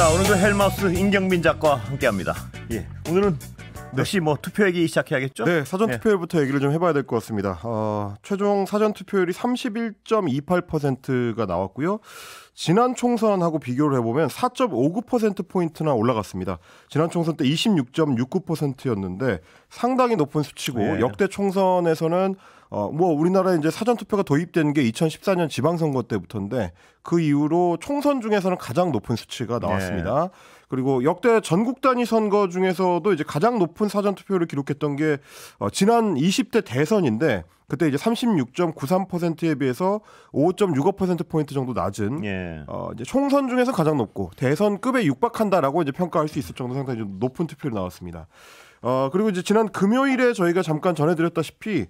자 오늘도 헬마우스 임경빈 작가와 함께합니다. 예, 오늘은 역시 뭐 투표 얘기 시작해야겠죠? 네, 사전 예. 투표율부터 얘기를 좀 해봐야 될 것 같습니다. 어, 최종 사전 투표율이 31.28%가 나왔고요. 지난 총선하고 비교를 해보면 4.59%포인트나 올라갔습니다. 지난 총선 때 26.69%였는데 상당히 높은 수치고 네. 역대 총선에서는 어, 뭐 우리나라에 이제 사전투표가 도입된 게 2014년 지방선거 때부터인데 그 이후로 총선 중에서는 가장 높은 수치가 네. 나왔습니다. 네. 그리고 역대 전국 단위 선거 중에서도 이제 가장 높은 사전투표를 기록했던 게 어, 지난 20대 대선인데 그때 이제 36.93%에 비해서 5.65%포인트 정도 낮은 예. 어, 이제 총선 중에서 가장 높고 대선급에 육박한다라고 이제 평가할 수 있을 정도 상당히 높은 투표로 나왔습니다. 어, 그리고 이제 지난 금요일에 저희가 잠깐 전해드렸다시피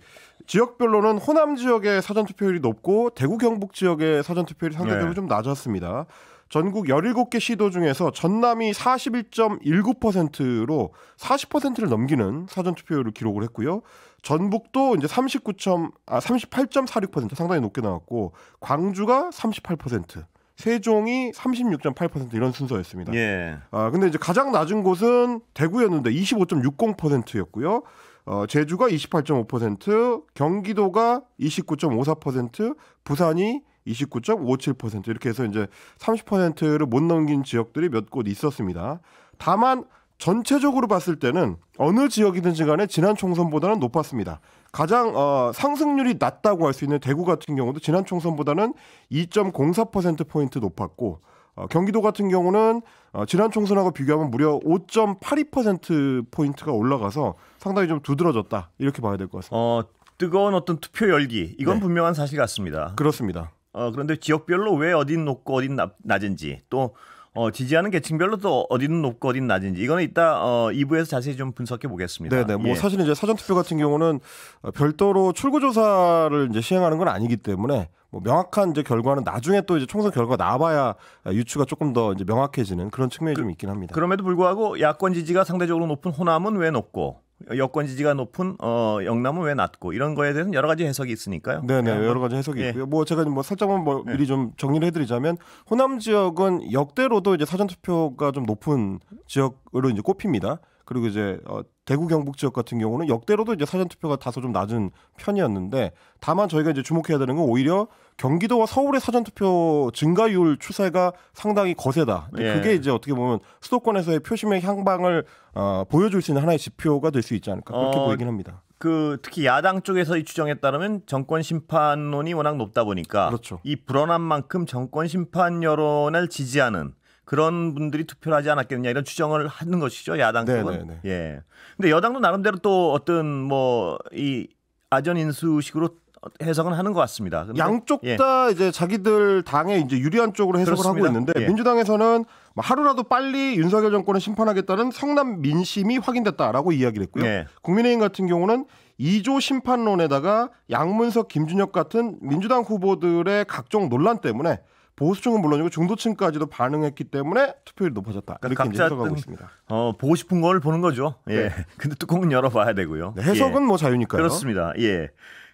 지역별로는 호남 지역의 사전투표율이 높고 대구 경북 지역의 사전투표율이 상대적으로 네. 좀 낮았습니다. 전국 17개 시도 중에서 전남이 41.19%로 40%를 넘기는 사전투표율을 기록을 했고요. 전북도 이제 39. 아38.46% 상당히 높게 나왔고 광주가 38%, 세종이 36.8% 이런 순서였습니다. 예. 아 근데 이제 가장 낮은 곳은 대구였는데 25.60%였고요. 어, 제주가 28.5%, 경기도가 29.54%, 부산이 29.57% 이렇게 해서 이제 30%를 못 넘긴 지역들이 몇 곳 있었습니다. 다만 전체적으로 봤을 때는 어느 지역이든지 간에 지난 총선보다는 높았습니다. 가장 어, 상승률이 낮다고 할 수 있는 대구 같은 경우도 지난 총선보다는 2.04% 포인트 높았고 어, 경기도 같은 경우는 어, 지난 총선하고 비교하면 무려 5.82% 포인트가 올라가서 상당히 좀 두드러졌다 이렇게 봐야 될 것 같습니다. 어, 뜨거운 어떤 투표 열기 이건 네. 분명한 사실 같습니다. 그렇습니다. 어, 그런데 지역별로 왜 어딘 높고 어딘 낮은지 또 어, 지지하는 계층별로 또 어디는 높고 어디는 낮은지 이거는 이따 어, 2부에서 자세히 좀 분석해 보겠습니다. 네네. 네. 뭐 예. 사실 이제 사전 투표 같은 경우는 어, 별도로 출구 조사를 이제 시행하는 건 아니기 때문에 뭐 명확한 이제 결과는 나중에 또 이제 총선 결과 나와야 유추가 조금 더 이제 명확해지는 그런 측면이 그, 좀 있긴 합니다. 그럼에도 불구하고 야권 지지가 상대적으로 높은 호남은 왜 높고 여권 지지가 높은 어, 영남은 왜 낮고 이런 거에 대해서는 여러 가지 해석이 있으니까요. 네네 네. 네, 여러 가지 해석이 예. 있고요. 뭐 제가 뭐 살짝만 뭐 네. 미리 좀 정리를 해드리자면 호남 지역은 역대로도 이제 사전 투표가 좀 높은 지역으로 이제 꼽힙니다. 그리고 이제 어, 대구 경북 지역 같은 경우는 역대로도 이제 사전 투표가 다소 좀 낮은 편이었는데 다만 저희가 이제 주목해야 되는 건 오히려 경기도와 서울의 사전 투표 증가율 추세가 상당히 거세다. 예. 그게 이제 어떻게 보면 수도권에서의 표심의 향방을 어, 보여줄 수 있는 하나의 지표가 될 수 있지 않을까 그렇게 어... 보이긴 합니다. 그 특히 야당 쪽에서의 추정에 따르면 정권 심판론이 워낙 높다 보니까 그렇죠. 이불안한 만큼 정권 심판 여론을 지지하는 그런 분들이 투표를 하지 않았겠느냐 이런 추정을 하는 것이죠 야당 네, 쪽은. 네네 네. 예. 근데 여당도 나름대로 또 어떤 뭐 이 아전 인수식으로 해석은 하는 것 같습니다. 양쪽 예. 다 예. 이제 자기들 당에 이제 유리한 쪽으로 해석을 그렇습니다. 하고 있는데 예. 민주당에서는 뭐 하루라도 빨리 윤석열 정권을 심판하겠다는 성남 민심이 확인됐다라고 이야기를 했고요. 예. 국민의힘 같은 경우는 2조 심판론에다가 양문석, 김준혁 같은 민주당 후보들의 각종 논란 때문에 보수층은 물론이고 중도층까지도 반응했기 때문에 투표율이 높아졌다. 그러니까 이렇게 해석하고 있습니다. 어, 보고 싶은 걸 보는 거죠. 예. 네. 근데 뚜껑은 열어봐야 되고요. 네, 해석은 예. 뭐 자유니까요. 그렇습니다. 예.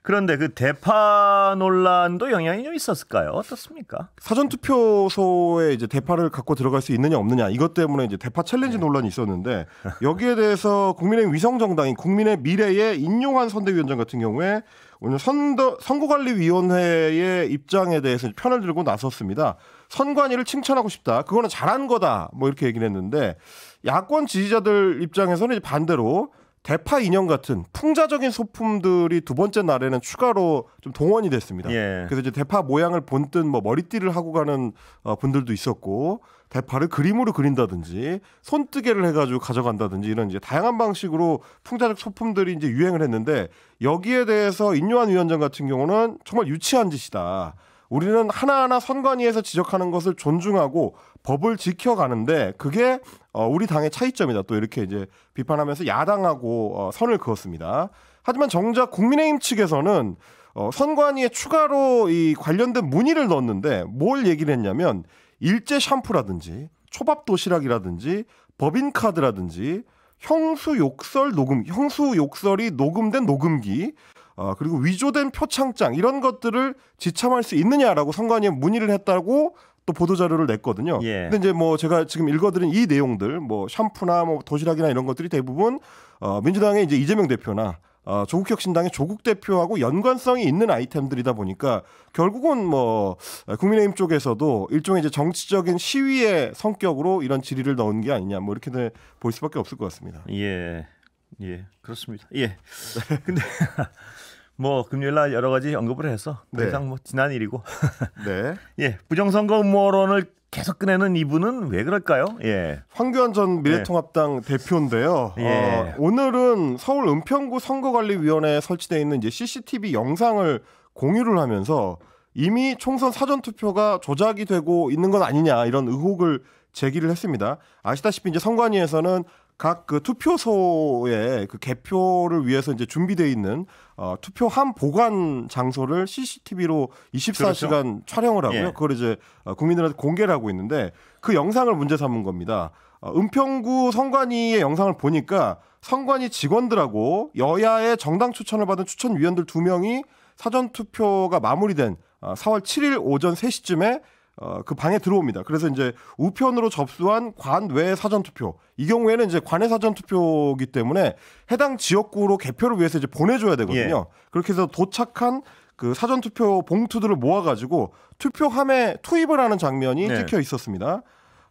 그런데 그 대파 논란도 영향이 좀 있었을까요? 어떻습니까? 사전 투표소에 이제 대파를 갖고 들어갈 수 있느냐 없느냐 이것 때문에 이제 대파 챌린지 네. 논란이 있었는데 여기에 대해서 국민의 위성 정당인 국민의 미래에 인용한 선대위원장 같은 경우에 오늘 선더, 선거관리위원회의 입장에 대해서 편을 들고 나섰습니다. 선관위를 칭찬하고 싶다. 그거는 잘한 거다. 뭐 이렇게 얘기를 했는데 야권 지지자들 입장에서는 이제 반대로 대파 인형 같은 풍자적인 소품들이 두 번째 날에는 추가로 좀 동원이 됐습니다. 예. 그래서 이제 대파 모양을 본뜬 뭐 머리띠를 하고 가는 어, 분들도 있었고 대파를 그림으로 그린다든지 손뜨개를 해가지고 가져간다든지 이런 이제 다양한 방식으로 풍자적 소품들이 이제 유행을 했는데 여기에 대해서 인요한 위원장 같은 경우는 정말 유치한 짓이다. 우리는 하나하나 선관위에서 지적하는 것을 존중하고 법을 지켜가는데 그게 어, 우리 당의 차이점이다 또 이렇게 이제 비판하면서 야당하고 어, 선을 그었습니다. 하지만 정작 국민의힘 측에서는 어, 선관위에 추가로 이 관련된 문의를 넣었는데 뭘 얘기를 했냐면 일제 샴푸라든지 초밥 도시락이라든지 법인 카드라든지 형수 욕설 녹음 형수 욕설이 녹음된 녹음기 어, 그리고 위조된 표창장 이런 것들을 지참할 수 있느냐라고 선관위에 문의를 했다고 또 보도 자료를 냈거든요. 예. 근데 이제 뭐 제가 지금 읽어드린 이 내용들, 뭐 샴푸나 뭐 도시락이나 이런 것들이 대부분 어, 민주당의 이제 이재명 대표나 어, 조국 혁신당의 조국 대표하고 연관성이 있는 아이템들이다 보니까 결국은 뭐 국민의힘 쪽에서도 일종의 이제 정치적인 시위의 성격으로 이런 질의를 넣은 게 아니냐 뭐 이렇게 볼 수밖에 없을 것 같습니다. 예, 예 그렇습니다. 예. 네. 근데 뭐 금요일 날 여러 가지 언급을 해서 더 네. 이상 뭐 지난 일이고. 네. 예, 부정선거 음모론을 계속 꺼내는 이분은 왜 그럴까요? 예. 황교안 전 네. 미래통합당 네. 대표인데요. 예. 어, 오늘은 서울 은평구 선거관리위원회에 설치돼 있는 이제 CCTV 영상을 공유를 하면서 이미 총선 사전 투표가 조작이 되고 있는 건 아니냐 이런 의혹을 제기를 했습니다. 아시다시피 이제 선관위에서는 각그투표소의그 개표를 위해서 이제 준비되어 있는 어, 투표함 보관 장소를 CCTV로 24시간 그렇죠. 촬영을 하고요. 예. 그걸 이제 어, 국민들한테 공개를 하고 있는데 그 영상을 문제 삼은 겁니다. 어, 은평구 선관위의 영상을 보니까 선관위 직원들하고 여야의 정당 추천을 받은 추천위원들 두 명이 사전투표가 마무리된 4월 어, 7일 오전 3시쯤에 어, 그 방에 들어옵니다. 그래서 이제 우편으로 접수한 관외 사전투표. 이 경우에는 이제 관외 사전투표기 때문에 해당 지역구로 개표를 위해서 이제 보내줘야 되거든요. 예. 그렇게 해서 도착한 그 사전투표 봉투들을 모아가지고 투표함에 투입을 하는 장면이 네. 찍혀 있었습니다.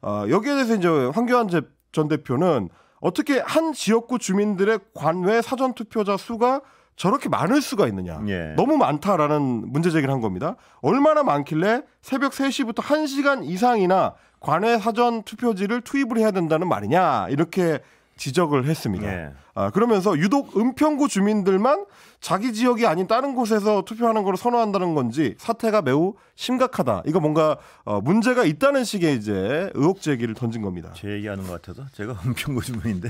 어, 여기에 대해서 이제 황교안 전 대표는 어떻게 한 지역구 주민들의 관외 사전투표자 수가 저렇게 많을 수가 있느냐. 예. 너무 많다라는 문제 제기를 한 겁니다. 얼마나 많길래 새벽 3시부터 1시간 이상이나 관외 사전 투표지를 투입을 해야 된다는 말이냐. 이렇게 지적을 했습니다. 예. 아, 그러면서 유독 은평구 주민들만 자기 지역이 아닌 다른 곳에서 투표하는 걸 선호한다는 건지 사태가 매우 심각하다. 이거 뭔가 어, 문제가 있다는 식의 이제 의혹 제기를 던진 겁니다. 제 얘기하는 것 같아서 제가 은평구 주민인데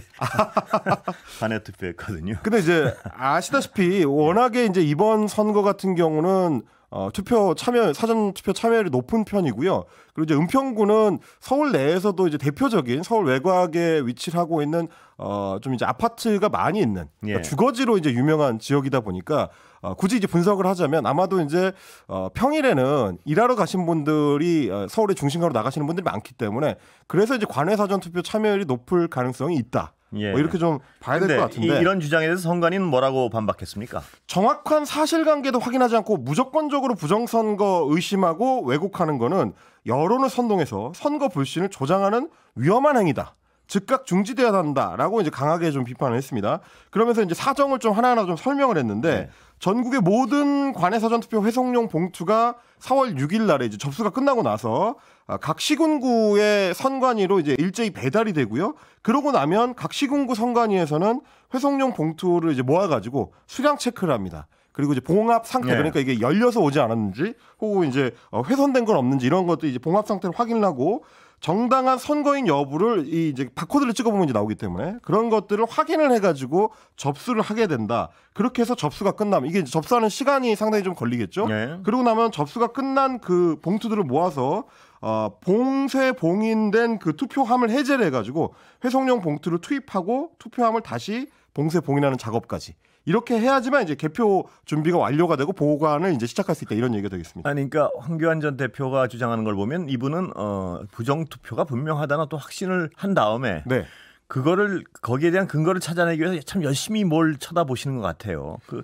반에 투표했거든요. 근데 이제 아시다시피 워낙에 이제 이번 선거 같은 경우는 어, 투표 참여 사전 투표 참여율이 높은 편이고요. 그리고 이제 은평구는 서울 내에서도 이제 대표적인 서울 외곽에 위치를 하고 있는 어, 좀 이제 아파트가 많이 있는 그러니까 예. 주거지로 이제 유명한 지역이다 보니까 어, 굳이 이제 분석을 하자면 아마도 이제 어, 평일에는 일하러 가신 분들이 어, 서울의 중심가로 나가시는 분들이 많기 때문에 그래서 이제 관외 사전 투표 참여율이 높을 가능성이 있다. 예. 뭐 이렇게 좀 봐야 될 것 같은데 이, 이런 주장에 대해서 선관위는 뭐라고 반박했습니까? 정확한 사실관계도 확인하지 않고 무조건적으로 부정선거 의심하고 왜곡하는 거는 여론을 선동해서 선거 불신을 조장하는 위험한 행위다. 즉각 중지돼야 한다라고 이제 강하게 좀 비판을 했습니다. 그러면서 이제 사정을 좀 하나하나 좀 설명을 했는데 네. 전국의 모든 관외 사전투표 회송용 봉투가 4월 6일 날에 이제 접수가 끝나고 나서 아, 각 시군구의 선관위로 이제 일제히 배달이 되고요. 그러고 나면 각 시군구 선관위에서는 회송용 봉투를 이제 모아가지고 수량 체크를 합니다. 그리고 이제 봉합 상태 네. 그러니까 이게 열려서 오지 않았는지 혹은 이제 어, 훼손된 건 없는지 이런 것도 이제 봉합 상태를 확인하고 정당한 선거인 여부를 이 이제 바코드를 찍어보면 이제 나오기 때문에 그런 것들을 확인을 해가지고 접수를 하게 된다. 그렇게 해서 접수가 끝나면 이게 접수하는 시간이 상당히 좀 걸리겠죠. 네. 그러고 나면 접수가 끝난 그 봉투들을 모아서 어, 봉쇄 봉인된 그 투표함을 해제를 해가지고 회송용 봉투를 투입하고 투표함을 다시 봉쇄 봉인하는 작업까지 이렇게 해야지만 이제 개표 준비가 완료가 되고 보관을 이제 시작할 수 있다 이런 얘기가 되겠습니다. 아니 그러니까 황교안 전 대표가 주장하는 걸 보면 이분은 어 부정 투표가 분명하다는 또 확신을 한 다음에 네. 그거를 거기에 대한 근거를 찾아내기 위해서 참 열심히 뭘 쳐다보시는 것 같아요. 그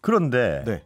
그런데 네. 네.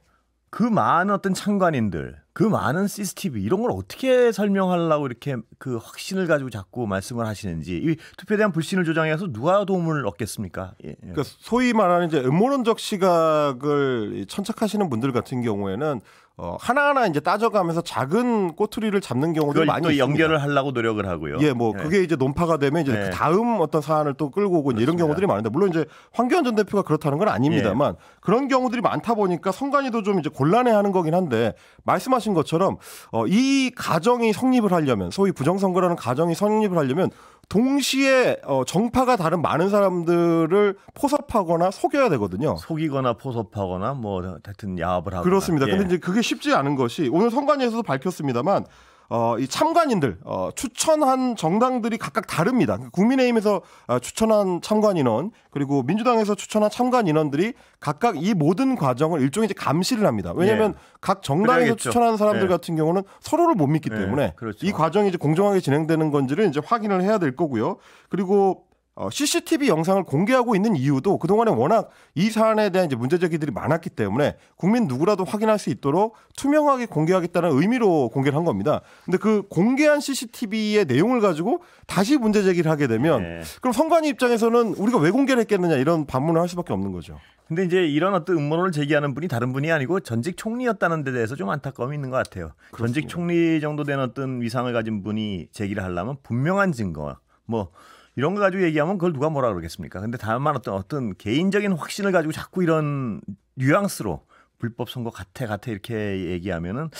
그 많은 어떤 참관인들 그 많은 CCTV 이런 걸 어떻게 설명하려고 이렇게 그 확신을 가지고 자꾸 말씀을 하시는지 이 투표에 대한 불신을 조장해서 누가 도움을 얻겠습니까? 예. 예. 그러니까 소위 말하는 이제 음모론적 시각을 천착하시는 분들 같은 경우에는 어, 하나하나 이제 따져가면서 작은 꼬투리를 잡는 경우도 많이 또 있습니다. 연결을 하려고 노력을 하고요. 예, 뭐 네. 그게 이제 논파가 되면 이제 네. 그 다음 어떤 사안을 또 끌고 오고 이런 경우들이 많은데 물론 이제 황교안 전 대표가 그렇다는 건 아닙니다만 예. 그런 경우들이 많다 보니까 선관위도 좀 이제 곤란해하는 거긴 한데 말씀하신 것처럼 어, 이 가정이 성립을 하려면 소위 부정선거라는 가정이 성립을 하려면 동시에 어, 정파가 다른 많은 사람들을 포섭하거나 속여야 되거든요. 속이거나 포섭하거나 뭐 하여튼 야합을 하거나. 그렇습니다. 예. 근데 이제 그게 쉽지 않은 것이 오늘 선관위에서도 밝혔습니다만 어, 이 참관인들 어, 추천한 정당들이 각각 다릅니다. 국민의힘에서 어, 추천한 참관 인원 그리고 민주당에서 추천한 참관 인원들이 각각 이 모든 과정을 일종의 이제 감시를 합니다. 왜냐하면 예. 각 정당에서 그래야겠죠. 추천하는 사람들 예. 같은 경우는 서로를 못 믿기 예, 때문에 예. 그렇죠. 이 과정이 이제 공정하게 진행되는 건지를 이제 확인을 해야 될 거고요. 그리고 어, CCTV 영상을 공개하고 있는 이유도 그동안에 워낙 이 사안에 대한 이제 문제제기들이 많았기 때문에 국민 누구라도 확인할 수 있도록 투명하게 공개하겠다는 의미로 공개를 한 겁니다. 근데 그 공개한 CCTV의 내용을 가지고 다시 문제제기를 하게 되면 네. 그럼 선관위 입장에서는 우리가 왜 공개를 했겠느냐 이런 반문을 할 수밖에 없는 거죠. 근데 이제 이런 어떤 음모론을 제기하는 분이 다른 분이 아니고 전직 총리였다는 데 대해서 좀 안타까움이 있는 것 같아요. 그렇습니다. 전직 총리 정도 된 어떤 위상을 가진 분이 제기를 하려면 분명한 증거, 뭐 이런 거 가지고 얘기하면 그걸 누가 뭐라 그러겠습니까? 근데 다만 어떤 어떤 개인적인 확신을 가지고 자꾸 이런 뉘앙스로 불법 선거 같아 같아 이렇게 얘기하면은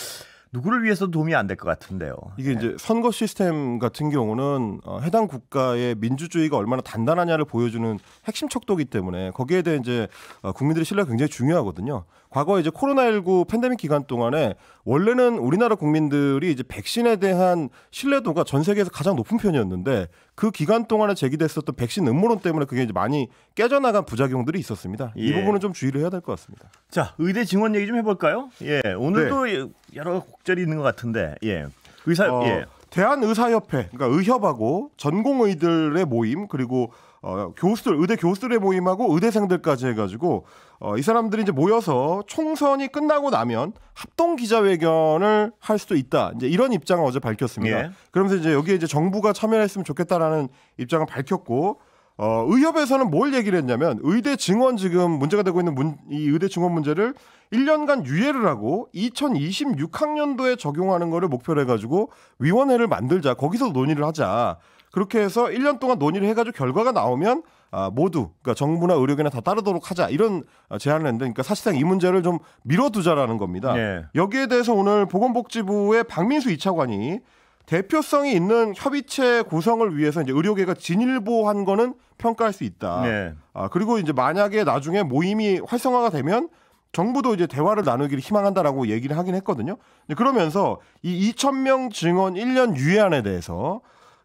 누구를 위해서 도움이 안 될 것 같은데요. 이게 네. 이제 선거 시스템 같은 경우는 어, 해당 국가의 민주주의가 얼마나 단단하냐를 보여주는 핵심 척도기 때문에 거기에 대해 이제 어, 국민들의 신뢰가 굉장히 중요하거든요. 과거 이제 코로나19 팬데믹 기간 동안에 원래는 우리나라 국민들이 이제 백신에 대한 신뢰도가 전 세계에서 가장 높은 편이었는데 그 기간 동안에 제기됐었던 백신 음모론 때문에 그게 이제 많이 깨져나간 부작용들이 있었습니다. 예. 이 부분은 좀 주의를 해야 될 것 같습니다. 자, 의대 증원 얘기 좀 해볼까요? 예, 오늘도 네. 여러 곡절이 있는 것 같은데, 예, 의사, 어, 예. 대한의사협회, 그러니까 의협하고 전공의들의 모임 그리고 어, 교수들 의대 교수들의 모임하고 의대생들까지 해가지고 어, 이 사람들이 이제 모여서 총선이 끝나고 나면 합동 기자회견을 할 수도 있다. 이제 이런 입장을 어제 밝혔습니다. 예. 그러면서 이제 여기에 이제 정부가 참여했으면 좋겠다라는 입장을 밝혔고 어, 의협에서는 뭘 얘기를 했냐면 의대 증원 지금 문제가 되고 있는 문, 이 의대 증원 문제를 1년간 유예를 하고 2026학년도에 적용하는 거를 목표로 해가지고 위원회를 만들자. 거기서 논의를 하자. 그렇게 해서 1년 동안 논의를 해가지고 결과가 나오면 아, 모두 그러니까 정부나 의료계나 다 따르도록 하자 이런 어, 제안을 했는데 그러니까 사실상 이 문제를 좀 미뤄두자라는 겁니다. 네. 여기에 대해서 오늘 보건복지부의 박민수 2차관이 대표성이 있는 협의체 구성을 위해서 이제 의료계가 진일보한 거는 평가할 수 있다. 네. 아, 그리고 이제 만약에 나중에 모임이 활성화가 되면 정부도 이제 대화를 나누기를 희망한다라고 얘기를 하긴 했거든요. 그러면서 이2천명증언 1년 유예안에 대해서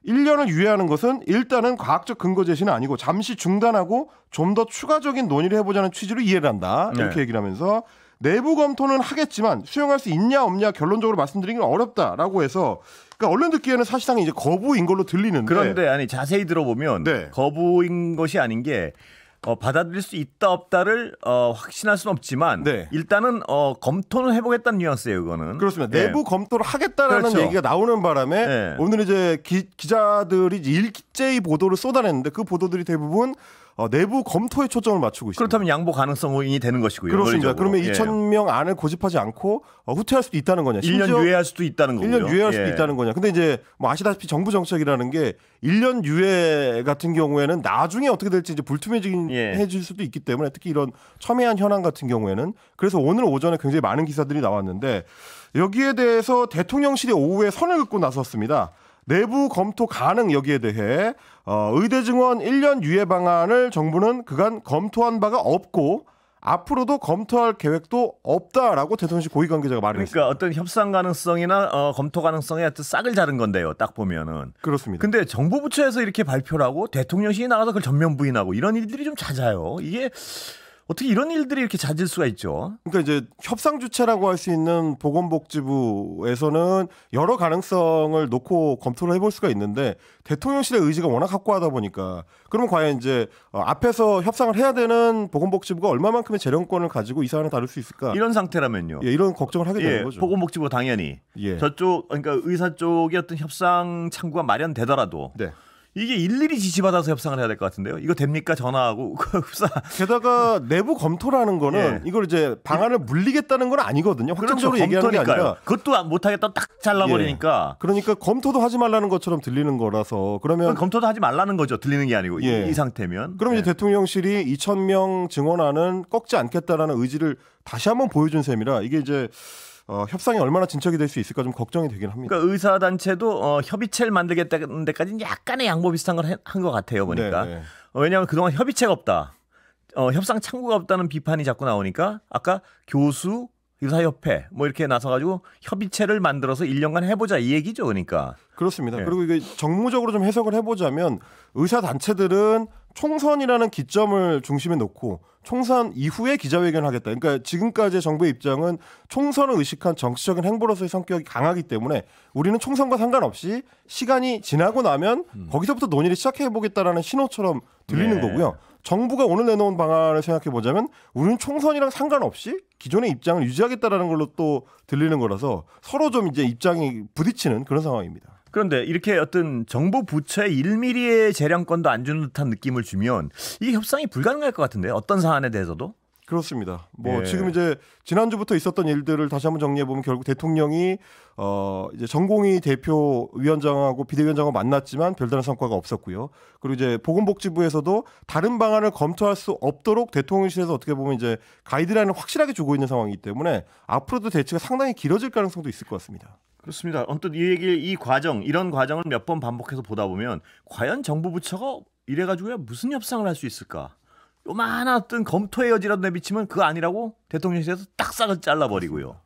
1년을 유예하는 것은 일단은 과학적 근거 제시는 아니고 잠시 중단하고 좀 더 추가적인 논의를 해보자는 취지로 이해를 한다. 이렇게 네. 얘기를 하면서 내부 검토는 하겠지만 수용할 수 있냐 없냐 결론적으로 말씀드리기는 어렵다라고 해서 그러니까 언론 듣기에는 사실상 이제 거부인 걸로 들리는데 그런데 아니 자세히 들어보면 네. 거부인 것이 아닌 게 어, 받아들일 수 있다 없다를 어, 확신할 수는 없지만 네. 일단은 어, 검토는 해보겠다는 뉘앙스예요, 그거는. 그렇습니다. 네. 내부 예. 검토를 하겠다라는 그렇죠. 얘기가 나오는 바람에 네. 오늘 이제 기, 기, 자들이 일제히 보도를 쏟아냈는데 그 보도들이 대부분 어, 내부 검토에 초점을 맞추고 있습니다. 그렇다면 양보 가능성이 되는 것이고요. 그렇습니다. 그러면 예. 2천 명 안을 고집하지 않고 어, 후퇴할 수도 있다는 거냐. 1년 유예할 수도 있다는 거고요. 1년 유예할 수도 예. 있다는 거냐. 근데 이제 뭐 아시다시피 정부 정책이라는 게 1년 유예 같은 경우에는 나중에 어떻게 될지 이제 불투명해질 예. 수도 있기 때문에 특히 이런 첨예한 현황 같은 경우에는 그래서 오늘 오전에 굉장히 많은 기사들이 나왔는데 여기에 대해서 대통령실이 오후에 선을 긋고 나섰습니다. 내부 검토 가능 여기에 대해 어, 의대 증원 1년 유예 방안을 정부는 그간 검토한 바가 없고 앞으로도 검토할 계획도 없다라고 대통령실 고위 관계자가 말을 그러니까 했습니까 어떤 협상 가능성이나 어, 검토 가능성에 하여튼 싹을 자른 건데요. 딱 보면은 그렇습니다. 근데 정부 부처에서 이렇게 발표하고 를 대통령실이 나가서 그걸 전면 부인하고 이런 일들이 좀 잦아요. 이게 어떻게 이런 일들이 이렇게 잦을 수가 있죠? 그러니까 이제 협상 주체라고 할 수 있는 보건복지부에서는 여러 가능성을 놓고 검토를 해볼 수가 있는데 대통령실의 의지가 워낙 확고하다 보니까 그러면 과연 이제 어, 앞에서 협상을 해야 되는 보건복지부가 얼마만큼의 재량권을 가지고 이 사안을 다룰 수 있을까? 이런 상태라면요. 예, 이런 걱정을 하게 되는 예, 거죠. 보건복지부 당연히 예. 저쪽 그러니까 의사 쪽의 어떤 협상 창구가 마련되더라도 네. 이게 일일이 지시받아서 협상을 해야 될 것 같은데요. 이거 됩니까? 전화하고 흡사. 게다가 내부 검토라는 거는 예. 이걸 이제 방안을 물리겠다는 건 아니거든요. 그렇죠. 확정적으로 그렇죠. 얘기하는 게 아니라 그것도 못하겠다 딱 잘라버리니까. 예. 그러니까 검토도 하지 말라는 것처럼 들리는 거라서 그러면 검토도 하지 말라는 거죠. 들리는 게 아니고 예. 이, 상태면. 그럼 이제 예. 대통령실이 2천 명 증원하는 꺾지 않겠다라는 의지를 다시 한번 보여준 셈이라 이게 이제 어, 협상이 얼마나 진척이 될 수 있을까 좀 걱정이 되긴 합니다. 그러니까 의사 단체도 어, 협의체를 만들겠다는 데까지는 약간의 양보 비슷한 걸 한 것 같아요 보니까. 어, 왜냐하면 그동안 협의체가 없다. 어, 협상 창구가 없다는 비판이 자꾸 나오니까 아까 교수 의사협회 뭐 이렇게 나서가지고 협의체를 만들어서 1년간 해보자 이 얘기죠, 그러니까. 그렇습니다. 네. 그리고 이게 정무적으로 좀 해석을 해보자면 의사 단체들은 총선이라는 기점을 중심에 놓고 총선 이후에 기자회견을 하겠다. 그러니까 지금까지 정부의 입장은 총선을 의식한 정치적인 행보로서의 성격이 강하기 때문에 우리는 총선과 상관없이 시간이 지나고 나면 음. 거기서부터 논의를 시작해 보겠다라는 신호처럼 들리는 네. 거고요. 정부가 오늘 내놓은 방안을 생각해 보자면 우리는 총선이랑 상관없이 기존의 입장을 유지하겠다라는 걸로 또 들리는 거라서 서로 좀 이제 입장이 부딪히는 그런 상황입니다. 그런데 이렇게 어떤 정부 부처의 1mm의 재량권도 안 주는 듯한 느낌을 주면 이게 협상이 불가능할 것 같은데요. 어떤 사안에 대해서도. 그렇습니다. 뭐 예. 지금 이제 지난주부터 있었던 일들을 다시 한번 정리해 보면 결국 대통령이 어 이제 전공이 대표 위원장하고 비대위원장하고 만났지만 별다른 성과가 없었고요. 그리고 이제 보건복지부에서도 다른 방안을 검토할 수 없도록 대통령실에서 어떻게 보면 이제 가이드라인을 확실하게 주고 있는 상황이기 때문에 앞으로도 대치가 상당히 길어질 가능성도 있을 것 같습니다. 그렇습니다. 언뜻 이 얘기를 이 과정 이런 과정을 몇 번 반복해서 보다 보면 과연 정부 부처가 이래가지고야 무슨 협상을 할 수 있을까? 요만한 어떤 검토의 여지라도 내비치면 그거 아니라고 대통령실에서 딱 싹을 잘라버리고요.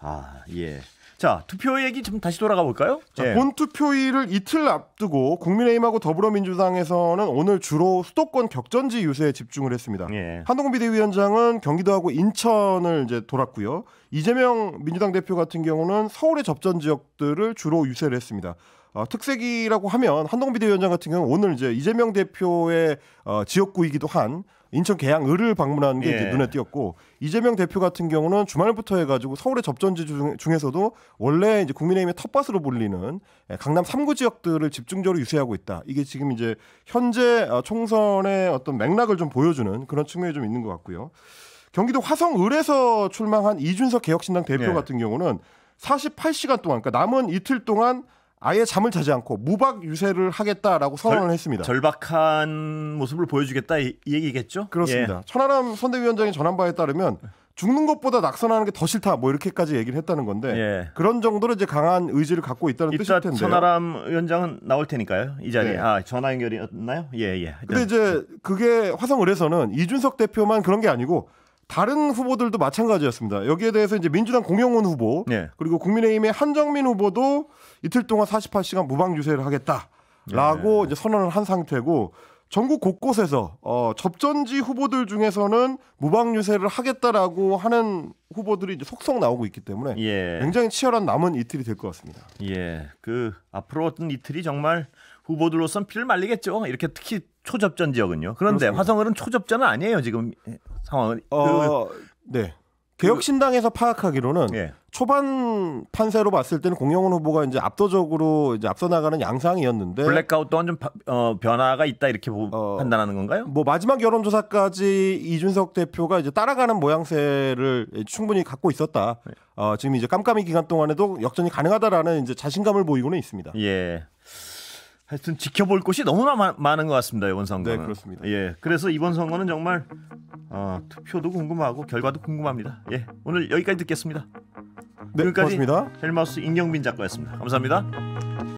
아 예. 자 투표 얘기 좀 다시 돌아가 볼까요? 자, 예. 본 투표일을 이틀 앞두고 국민의힘하고 더불어민주당에서는 오늘 주로 수도권 격전지 유세에 집중을 했습니다. 예. 한동훈 비대위원장은 경기도하고 인천을 이제 돌았고요. 이재명 민주당 대표 같은 경우는 서울의 접전 지역들을 주로 유세를 했습니다. 어, 특색이라고 하면 한동훈 비대위원장 같은 경우는 오늘 이제 이재명 대표의 어, 지역구이기도 한 인천 계양을을 방문하는 게 예. 눈에 띄었고 이재명 대표 같은 경우는 주말부터 해가지고 서울의 접전지 중, 에서도 원래 이제 국민의힘의 텃밭으로 불리는 예, 강남 3구 지역들을 집중적으로 유세하고 있다. 이게 지금 이제 현재 어, 총선의 어떤 맥락을 좀 보여주는 그런 측면이 좀 있는 것 같고요. 경기도 화성을에서 출마한 이준석 개혁신당 대표 예. 같은 경우는 48시간 동안 그러니까 남은 이틀 동안 아예 잠을 자지 않고 무박 유세를 하겠다라고 선언을 절, 했습니다. 절박한 모습을 보여주겠다 이, 이 얘기겠죠? 그렇습니다. 예. 천하람 선대위원장이 전한 바에 따르면 죽는 것보다 낙선하는 게 더 싫다 뭐 이렇게까지 얘기를 했다는 건데 예. 그런 정도로 이제 강한 의지를 갖고 있다는 뜻일 텐데 천하람 위원장은 나올 테니까요 이 자리에 네. 아 전화 연결이었나요 예예 근데 이제 그게 화성을해서는 이준석 대표만 그런 게 아니고 다른 후보들도 마찬가지였습니다. 여기에 대해서 이제 민주당 공영훈 후보 네. 그리고 국민의힘의 한정민 후보도 이틀 동안 48시간 무방 유세를 하겠다라고 네. 이제 선언을 한 상태고 전국 곳곳에서 어, 접전지 후보들 중에서는 무방 유세를 하겠다라고 하는 후보들이 이제 속속 나오고 있기 때문에 예. 굉장히 치열한 남은 이틀이 될 것 같습니다. 예, 그 앞으로 어떤 이틀이 정말 후보들로선 피를 말리겠죠. 이렇게 특히 초접전 지역은요. 그런데 화성을은 초접전은 아니에요. 지금 상황은. 그 어, 네. 그, 네. 개혁신당에서 파악하기로는 예. 초반 판세로 봤을 때는 공영훈 후보가 이제 압도적으로 이제 앞서 나가는 양상이었는데 블랙아웃 또한 좀 파, 어, 변화가 있다 이렇게 보, 어, 판단하는 건가요? 뭐 마지막 여론조사까지 이준석 대표가 이제 따라가는 모양새를 충분히 갖고 있었다. 예. 어, 지금 이제 깜깜이 기간 동안에도 역전이 가능하다라는 이제 자신감을 보이고는 있습니다. 예. 하여튼 지켜볼 곳이 너무나 마, 많은 것 같습니다 이번 선거는. 네 그렇습니다. 예, 그래서 이번 선거는 정말 어, 투표도 궁금하고 결과도 궁금합니다. 예, 오늘 여기까지 듣겠습니다. 네, 지금까지 헬마우스 임경빈 작가였습니다. 감사합니다.